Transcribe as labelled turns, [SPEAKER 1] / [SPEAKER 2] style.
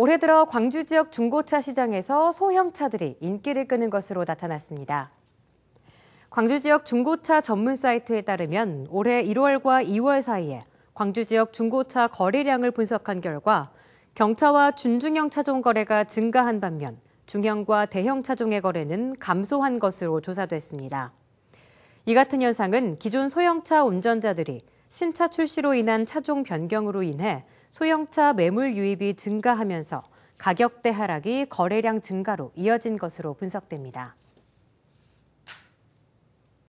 [SPEAKER 1] 올해 들어 광주 지역 중고차 시장에서 소형차들이 인기를 끄는 것으로 나타났습니다. 광주 지역 중고차 전문 사이트에 따르면 올해 1월과 2월 사이에 광주 지역 중고차 거래량을 분석한 결과 경차와 준중형 차종 거래가 증가한 반면 중형과 대형 차종의 거래는 감소한 것으로 조사됐습니다. 이 같은 현상은 기존 소형차 운전자들이 신차 출시로 인한 차종 변경으로 인해 소형차 매물 유입이 증가하면서 가격대 하락이 거래량 증가로 이어진 것으로 분석됩니다.